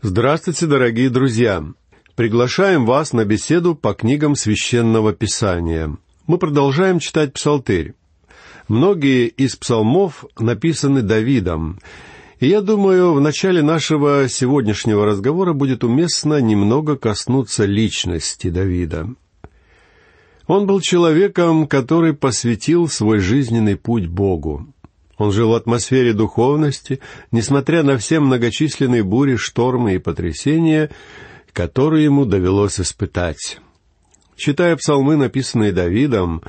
Здравствуйте, дорогие друзья! Приглашаем вас на беседу по книгам Священного Писания. Мы продолжаем читать Псалтырь. Многие из псалмов написаны Давидом. И я думаю, в начале нашего сегодняшнего разговора будет уместно немного коснуться личности Давида. Он был человеком, который посвятил свой жизненный путь Богу. Он жил в атмосфере духовности, несмотря на все многочисленные бури, штормы и потрясения, которые ему довелось испытать. Читая псалмы, написанные Давидом,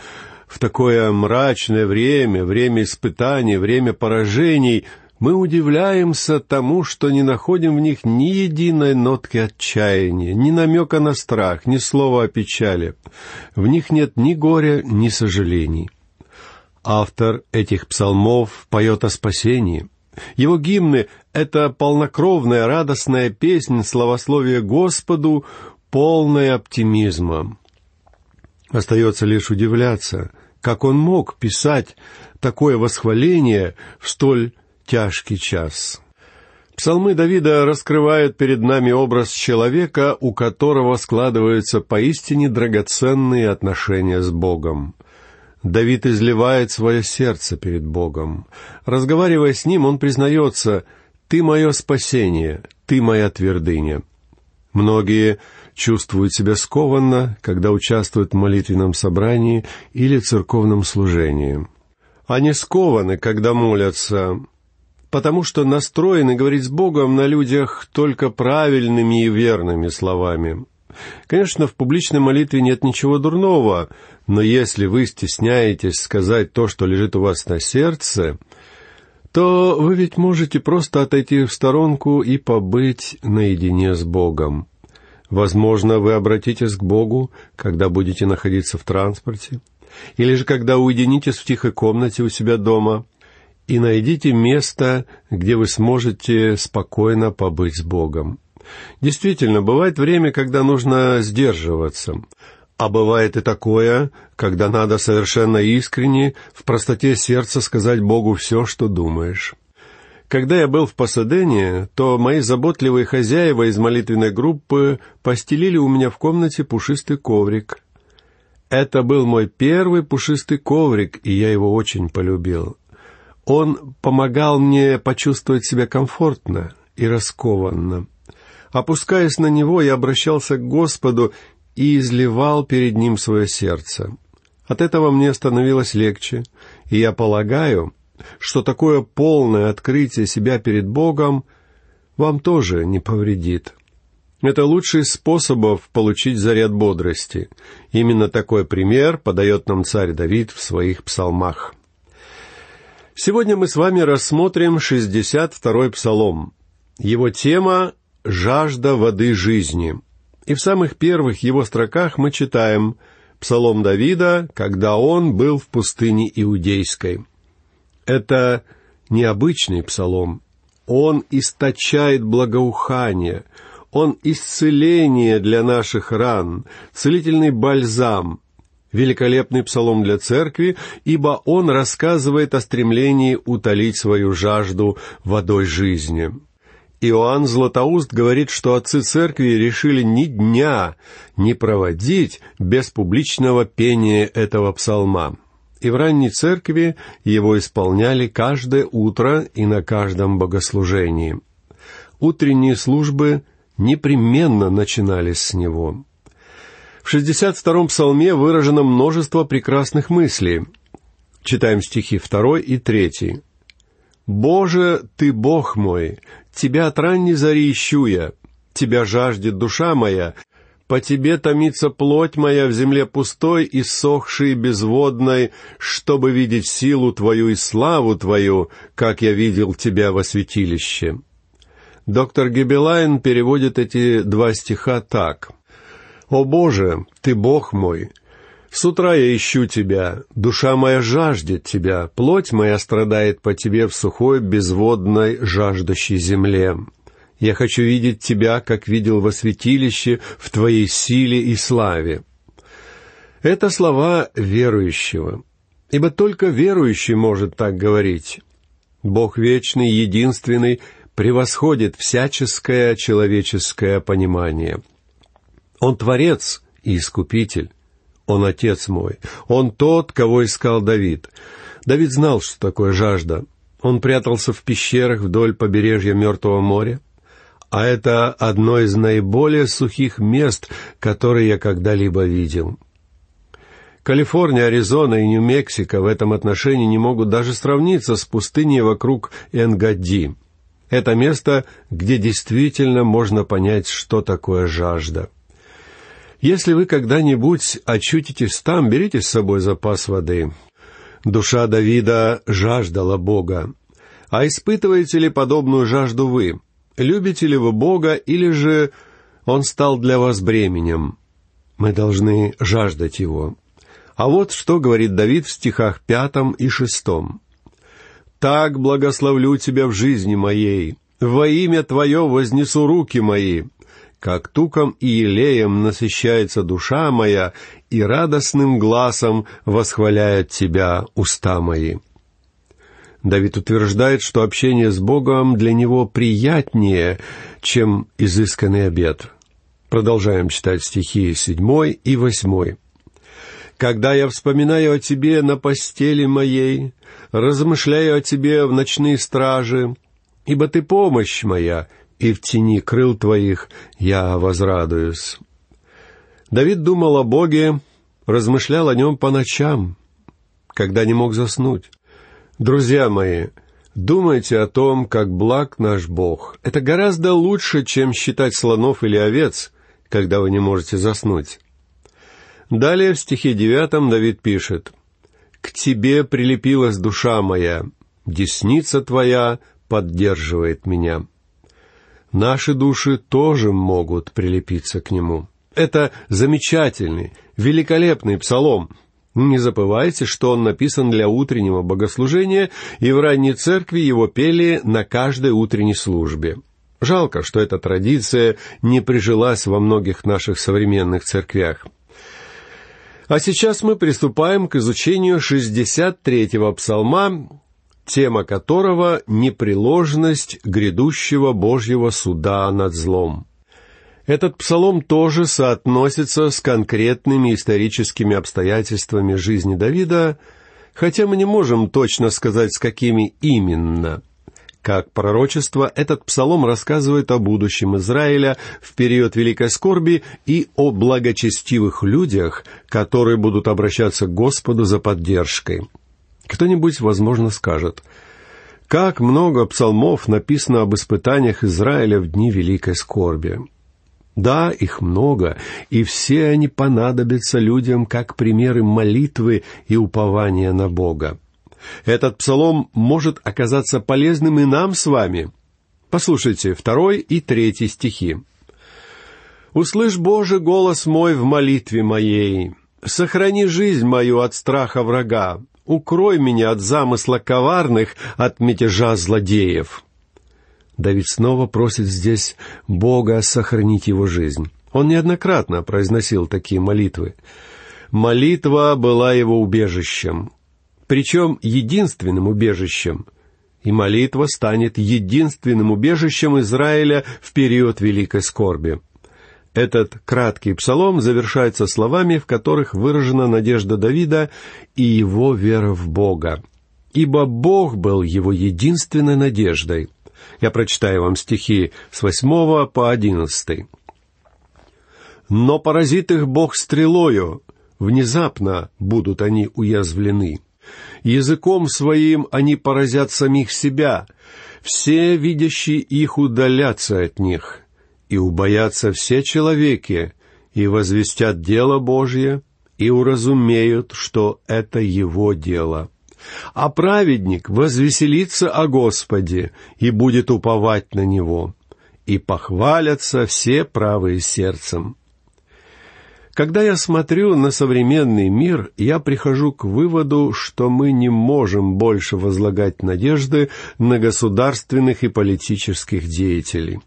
в такое мрачное время, время испытаний, время поражений, мы удивляемся тому, что не находим в них ни единой нотки отчаяния, ни намека на страх, ни слова о печали. В них нет ни горя, ни сожалений. Автор этих псалмов поет о спасении. Его гимны — это полнокровная радостная песнь словословия Господу, полная оптимизма. Остается лишь удивляться, как он мог писать такое восхваление в столь тяжкий час. Псалмы Давида раскрывают перед нами образ человека, у которого складываются поистине драгоценные отношения с Богом — Давид изливает свое сердце перед Богом. Разговаривая с ним, он признается, «Ты мое спасение, ты моя твердыня». Многие чувствуют себя скованно, когда участвуют в молитвенном собрании или церковном служении. Они скованы, когда молятся, потому что настроены говорить с Богом на людях только правильными и верными словами. Конечно, в публичной молитве нет ничего дурного, но если вы стесняетесь сказать то, что лежит у вас на сердце, то вы ведь можете просто отойти в сторонку и побыть наедине с Богом. Возможно, вы обратитесь к Богу, когда будете находиться в транспорте, или же когда уединитесь в тихой комнате у себя дома, и найдите место, где вы сможете спокойно побыть с Богом. Действительно, бывает время, когда нужно сдерживаться. А бывает и такое, когда надо совершенно искренне, в простоте сердца сказать Богу все, что думаешь. Когда я был в Пасадене, то мои заботливые хозяева из молитвенной группы постелили у меня в комнате пушистый коврик. Это был мой первый пушистый коврик, и я его очень полюбил. Он помогал мне почувствовать себя комфортно и раскованно. Опускаясь на него, я обращался к Господу и изливал перед ним свое сердце. От этого мне становилось легче, и я полагаю, что такое полное открытие себя перед Богом вам тоже не повредит. Это лучший из способов получить заряд бодрости. Именно такой пример подает нам царь Давид в своих псалмах. Сегодня мы с вами рассмотрим 62-й псалом. Его тема «Жажда воды жизни» и в самых первых его строках мы читаем Псалом Давида, когда он был в пустыне Иудейской. Это необычный псалом. Он источает благоухание, он исцеление для наших ран, целительный бальзам, великолепный псалом для церкви, ибо он рассказывает о стремлении утолить свою жажду водой жизни. Иоанн Златоуст говорит, что отцы церкви решили ни дня не проводить без публичного пения этого псалма. И в ранней церкви его исполняли каждое утро и на каждом богослужении. Утренние службы непременно начинались с него. В 62-м псалме выражено множество прекрасных мыслей. Читаем стихи 2 и 3. «Боже, Ты Бог мой, Тебя от ранней зари ищу я, тебя жаждет душа моя, по тебе томится плоть моя в земле пустой и сохшей безводной, чтобы видеть силу твою и славу твою, как я видел тебя во святилище». Доктор Гебелайн переводит эти два стиха так. «О Боже, Ты Бог мой, с утра я ищу тебя, душа моя жаждет тебя, плоть моя страдает по тебе в сухой, безводной, жаждущей земле. Я хочу видеть тебя, как видел во святилище, в твоей силе и славе». Это слова верующего, ибо только верующий может так говорить. Бог вечный, единственный, превосходит всяческое человеческое понимание. Он Творец и Искупитель. Он отец мой. Он тот, кого искал Давид. Давид знал, что такое жажда. Он прятался в пещерах вдоль побережья Мертвого моря. А это одно из наиболее сухих мест, которые я когда-либо видел. Калифорния, Аризона и Нью-Мексико в этом отношении не могут даже сравниться с пустыней вокруг Энгади. Это место, где действительно можно понять, что такое жажда. Если вы когда-нибудь очутитесь там, берите с собой запас воды. Душа Давида жаждала Бога. А испытываете ли подобную жажду вы? Любите ли вы Бога или же Он стал для вас бременем? Мы должны жаждать Его. А вот что говорит Давид в стихах пятом и шестом. «Так благословлю тебя в жизни моей, во имя Твое вознесу руки мои, как туком и елеем насыщается душа моя, и радостным глазом восхваляет Тебя уста мои». Давид утверждает, что общение с Богом для него приятнее, чем изысканный обед. Продолжаем читать стихи 7 и 8. «Когда я вспоминаю о Тебе на постели моей, размышляю о Тебе в ночные стражи, ибо Ты помощь моя и в тени крыл твоих я возрадуюсь». Давид думал о Боге, размышлял о нем по ночам, когда не мог заснуть. Друзья мои, думайте о том, как благ наш Бог. Это гораздо лучше, чем считать слонов или овец, когда вы не можете заснуть. Далее в стихе девятом Давид пишет «К тебе прилепилась душа моя, десница твоя поддерживает меня» наши души тоже могут прилепиться к нему. Это замечательный, великолепный псалом. Не забывайте, что он написан для утреннего богослужения, и в ранней церкви его пели на каждой утренней службе. Жалко, что эта традиция не прижилась во многих наших современных церквях. А сейчас мы приступаем к изучению 63-го псалма, тема которого — непреложность грядущего Божьего суда над злом. Этот псалом тоже соотносится с конкретными историческими обстоятельствами жизни Давида, хотя мы не можем точно сказать, с какими именно. Как пророчество, этот псалом рассказывает о будущем Израиля в период Великой Скорби и о благочестивых людях, которые будут обращаться к Господу за поддержкой. Кто-нибудь, возможно, скажет, как много псалмов написано об испытаниях Израиля в дни великой скорби. Да, их много, и все они понадобятся людям как примеры молитвы и упования на Бога. Этот псалом может оказаться полезным и нам с вами. Послушайте второй и третий стихи. «Услышь, Боже, голос мой в молитве моей, сохрани жизнь мою от страха врага, укрой меня от замысла коварных, от мятежа злодеев». Давид снова просит здесь Бога сохранить его жизнь. Он неоднократно произносил такие молитвы. Молитва была его убежищем, причем единственным убежищем, и молитва станет единственным убежищем Израиля в период великой скорби. Этот краткий псалом завершается словами, в которых выражена надежда Давида и его вера в Бога. «Ибо Бог был его единственной надеждой». Я прочитаю вам стихи с восьмого по одиннадцатый. «Но поразит их Бог стрелою, внезапно будут они уязвлены. Языком своим они поразят самих себя, все видящие их удалятся от них и убоятся все человеки, и возвестят дело Божье, и уразумеют, что это его дело. А праведник возвеселится о Господе и будет уповать на Него, и похвалятся все правые сердцем. Когда я смотрю на современный мир, я прихожу к выводу, что мы не можем больше возлагать надежды на государственных и политических деятелей.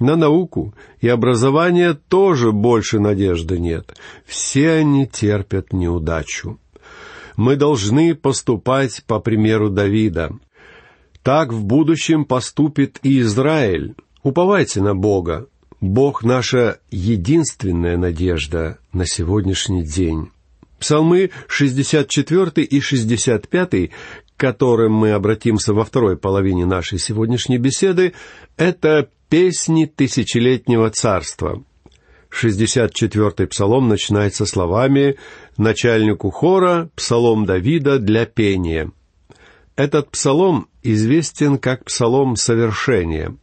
На науку и образование тоже больше надежды нет. Все они терпят неудачу. Мы должны поступать по примеру Давида. Так в будущем поступит и Израиль. Уповайте на Бога. Бог — наша единственная надежда на сегодняшний день. Псалмы 64 и 65, к которым мы обратимся во второй половине нашей сегодняшней беседы, это Песни тысячелетнего царства. 64-й псалом начинается словами «Начальнику хора псалом Давида для пения». Этот псалом известен как псалом совершения.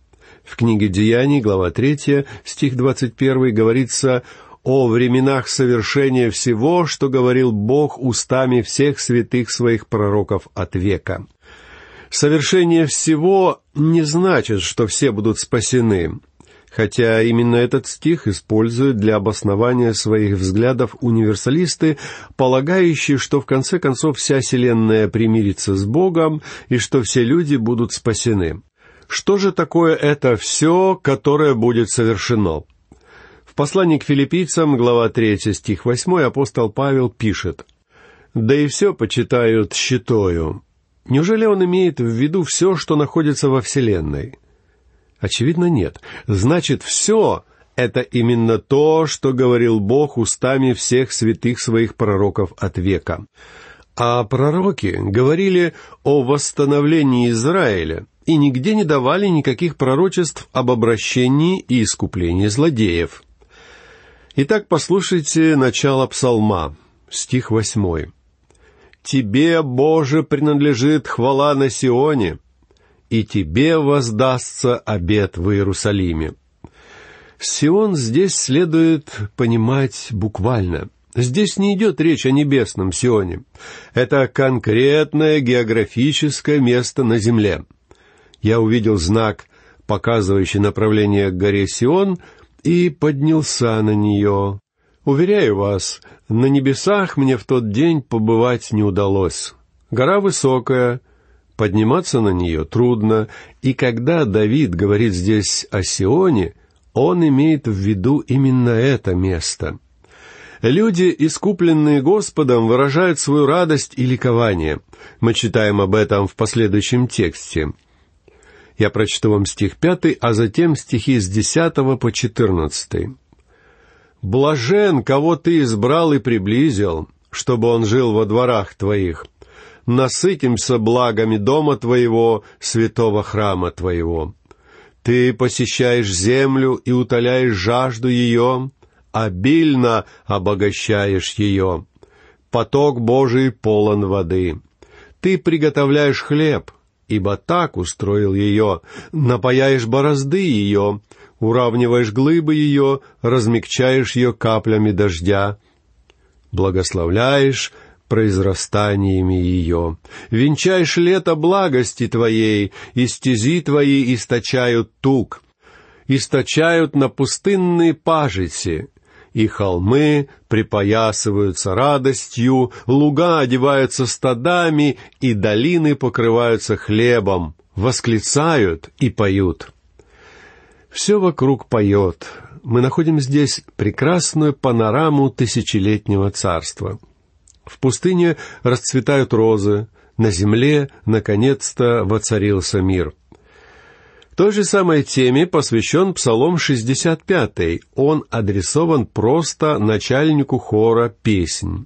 В книге Деяний, глава 3, стих 21 говорится о временах совершения всего, что говорил Бог устами всех святых своих пророков от века. Совершение всего не значит, что все будут спасены, хотя именно этот стих используют для обоснования своих взглядов универсалисты, полагающие, что в конце концов вся Вселенная примирится с Богом и что все люди будут спасены. Что же такое это все, которое будет совершено? В послании к филиппийцам, глава 3, стих 8, апостол Павел пишет, «Да и все почитают щитою, Неужели он имеет в виду все, что находится во Вселенной? Очевидно, нет. Значит, все — это именно то, что говорил Бог устами всех святых своих пророков от века. А пророки говорили о восстановлении Израиля и нигде не давали никаких пророчеств об обращении и искуплении злодеев. Итак, послушайте начало псалма, стих восьмой. Тебе, Боже, принадлежит хвала на Сионе, и Тебе воздастся обед в Иерусалиме». Сион здесь следует понимать буквально. Здесь не идет речь о небесном Сионе. Это конкретное географическое место на земле. Я увидел знак, показывающий направление к горе Сион, и поднялся на нее, Уверяю вас, на небесах мне в тот день побывать не удалось. Гора высокая, подниматься на нее трудно, и когда Давид говорит здесь о Сионе, он имеет в виду именно это место. Люди, искупленные Господом, выражают свою радость и ликование. Мы читаем об этом в последующем тексте. Я прочту вам стих пятый, а затем стихи с десятого по четырнадцатый. Блажен, кого ты избрал и приблизил, чтобы он жил во дворах твоих. Насытимся благами дома твоего, святого храма твоего. Ты посещаешь землю и утоляешь жажду ее, обильно обогащаешь ее. Поток Божий полон воды. Ты приготовляешь хлеб, ибо так устроил ее, напаяешь борозды ее, уравниваешь глыбы ее, размягчаешь ее каплями дождя, благословляешь произрастаниями ее, венчаешь лето благости твоей, и стези твои источают тук, источают на пустынные пажити, и холмы припоясываются радостью, луга одеваются стадами, и долины покрываются хлебом, восклицают и поют. Все вокруг поет. Мы находим здесь прекрасную панораму тысячелетнего царства. В пустыне расцветают розы, на земле, наконец-то, воцарился мир. Той же самой теме посвящен Псалом 65. Он адресован просто начальнику хора песнь.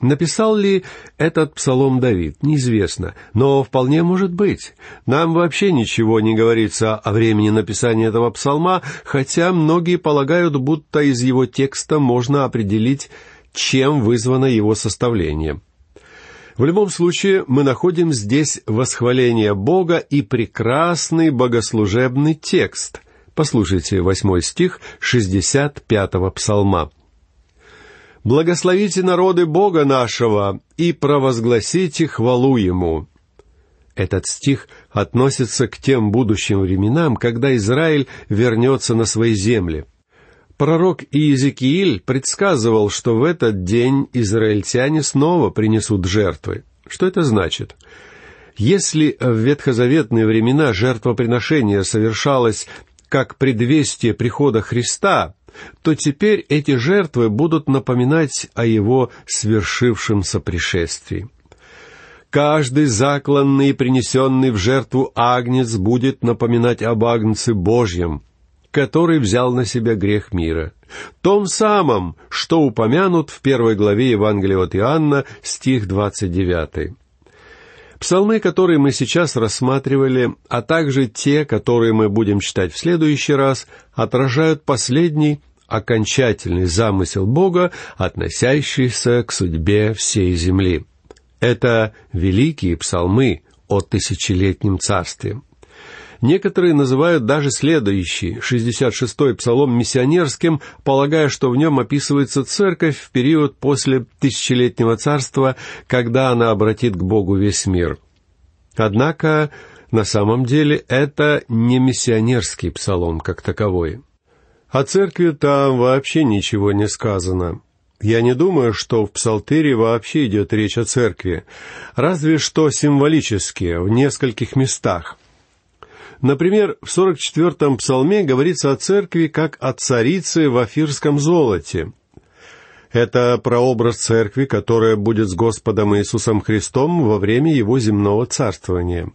Написал ли этот псалом Давид, неизвестно, но вполне может быть. Нам вообще ничего не говорится о времени написания этого псалма, хотя многие полагают, будто из его текста можно определить, чем вызвано его составление. В любом случае, мы находим здесь восхваление Бога и прекрасный богослужебный текст. Послушайте восьмой стих шестьдесят пятого псалма благословите народы Бога нашего и провозгласите хвалу Ему». Этот стих относится к тем будущим временам, когда Израиль вернется на свои земли. Пророк Иезекииль предсказывал, что в этот день израильтяне снова принесут жертвы. Что это значит? Если в ветхозаветные времена жертвоприношение совершалось как предвестие прихода Христа, то теперь эти жертвы будут напоминать о его свершившемся пришествии. Каждый закланный и принесенный в жертву агнец будет напоминать об агнце Божьем, который взял на себя грех мира, том самом, что упомянут в первой главе Евангелия от Иоанна, стих двадцать девятый. Псалмы, которые мы сейчас рассматривали, а также те, которые мы будем читать в следующий раз, отражают последний окончательный замысел Бога, относящийся к судьбе всей земли. Это великие псалмы о тысячелетнем царстве. Некоторые называют даже следующий, 66-й псалом, миссионерским, полагая, что в нем описывается церковь в период после тысячелетнего царства, когда она обратит к Богу весь мир. Однако, на самом деле, это не миссионерский псалом как таковой. О церкви там вообще ничего не сказано. Я не думаю, что в Псалтире вообще идет речь о церкви, разве что символически, в нескольких местах – Например, в 44-м псалме говорится о церкви как о царице в афирском золоте. Это прообраз церкви, которая будет с Господом Иисусом Христом во время Его земного царствования.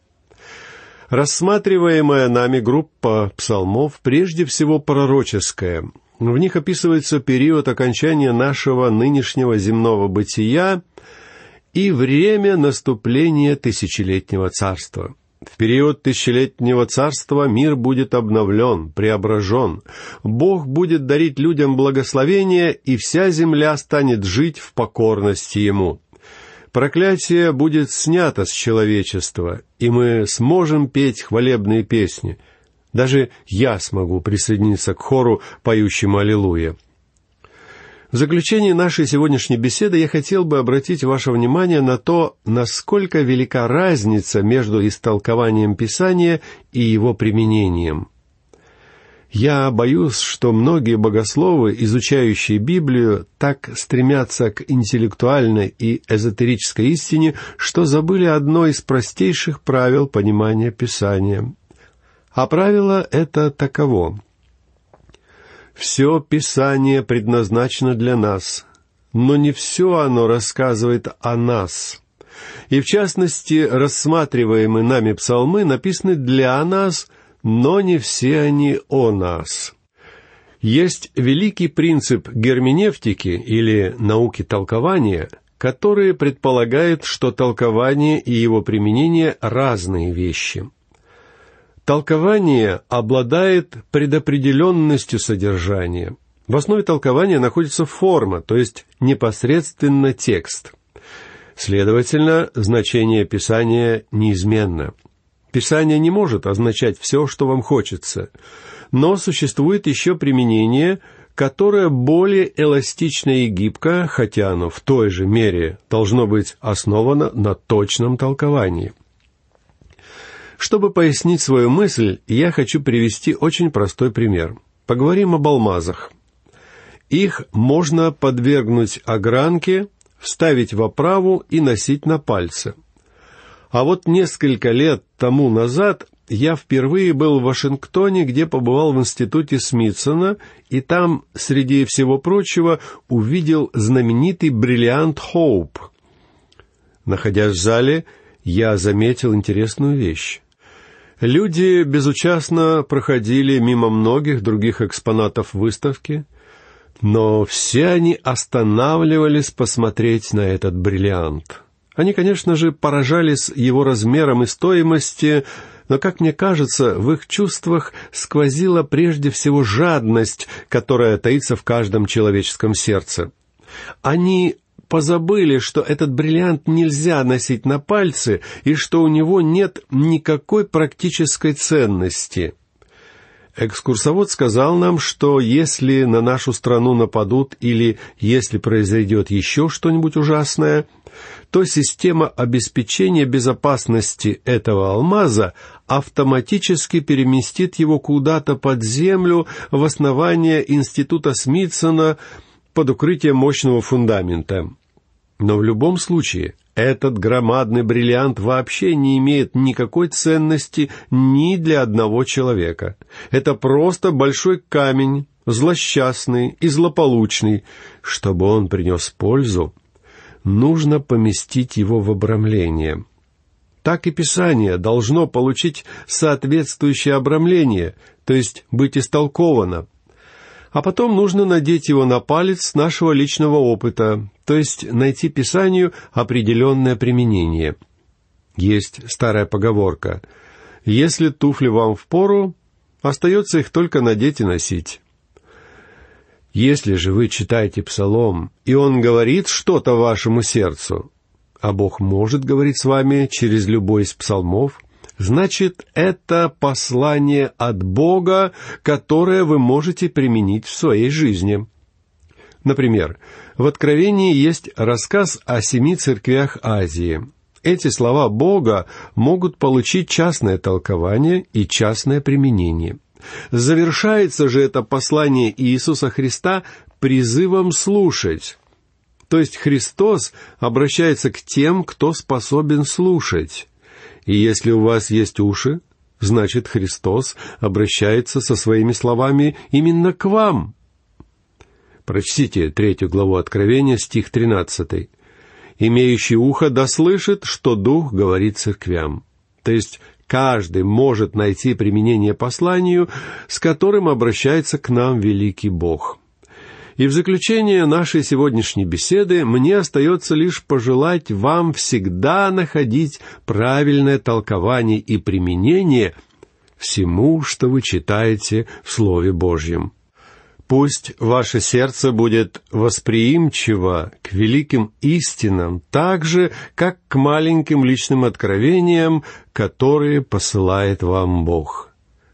Рассматриваемая нами группа псалмов прежде всего пророческая. В них описывается период окончания нашего нынешнего земного бытия и время наступления тысячелетнего царства – в период тысячелетнего царства мир будет обновлен, преображен. Бог будет дарить людям благословение, и вся земля станет жить в покорности Ему. Проклятие будет снято с человечества, и мы сможем петь хвалебные песни. Даже я смогу присоединиться к хору, поющему «Аллилуйя». В заключение нашей сегодняшней беседы я хотел бы обратить ваше внимание на то, насколько велика разница между истолкованием Писания и его применением. Я боюсь, что многие богословы, изучающие Библию, так стремятся к интеллектуальной и эзотерической истине, что забыли одно из простейших правил понимания Писания. А правило это таково. Все Писание предназначено для нас, но не все оно рассказывает о нас. И в частности, рассматриваемые нами псалмы написаны для нас, но не все они о нас. Есть великий принцип герменевтики или науки толкования, который предполагает, что толкование и его применение – разные вещи – Толкование обладает предопределенностью содержания. В основе толкования находится форма, то есть непосредственно текст. Следовательно, значение Писания неизменно. Писание не может означать все, что вам хочется, но существует еще применение, которое более эластично и гибко, хотя оно в той же мере должно быть основано на точном толковании. Чтобы пояснить свою мысль, я хочу привести очень простой пример. Поговорим об алмазах. Их можно подвергнуть огранке, вставить в оправу и носить на пальце. А вот несколько лет тому назад я впервые был в Вашингтоне, где побывал в институте Смитсона, и там, среди всего прочего, увидел знаменитый бриллиант Хоуп. Находясь в зале, я заметил интересную вещь. Люди безучастно проходили мимо многих других экспонатов выставки, но все они останавливались посмотреть на этот бриллиант. Они, конечно же, поражались его размером и стоимости, но, как мне кажется, в их чувствах сквозила прежде всего жадность, которая таится в каждом человеческом сердце. Они позабыли, что этот бриллиант нельзя носить на пальце и что у него нет никакой практической ценности. Экскурсовод сказал нам, что если на нашу страну нападут или если произойдет еще что-нибудь ужасное, то система обеспечения безопасности этого алмаза автоматически переместит его куда-то под землю в основание Института Смитсона под укрытие мощного фундамента. Но в любом случае, этот громадный бриллиант вообще не имеет никакой ценности ни для одного человека. Это просто большой камень, злосчастный и злополучный. Чтобы он принес пользу, нужно поместить его в обрамление. Так и Писание должно получить соответствующее обрамление, то есть быть истолковано. А потом нужно надеть его на палец нашего личного опыта, то есть найти Писанию определенное применение. Есть старая поговорка «Если туфли вам в пору, остается их только надеть и носить». Если же вы читаете псалом, и он говорит что-то вашему сердцу, а Бог может говорить с вами через любой из псалмов, значит, это послание от Бога, которое вы можете применить в своей жизни – Например, в Откровении есть рассказ о семи церквях Азии. Эти слова Бога могут получить частное толкование и частное применение. Завершается же это послание Иисуса Христа призывом слушать. То есть Христос обращается к тем, кто способен слушать. И если у вас есть уши, значит Христос обращается со своими словами именно к вам – Прочтите третью главу Откровения, стих 13. «Имеющий ухо дослышит, что Дух говорит церквям». То есть каждый может найти применение посланию, с которым обращается к нам великий Бог. И в заключение нашей сегодняшней беседы мне остается лишь пожелать вам всегда находить правильное толкование и применение всему, что вы читаете в Слове Божьем. Пусть ваше сердце будет восприимчиво к великим истинам, так же, как к маленьким личным откровениям, которые посылает вам Бог.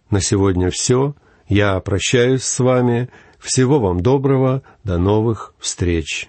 На сегодня все. Я прощаюсь с вами. Всего вам доброго. До новых встреч.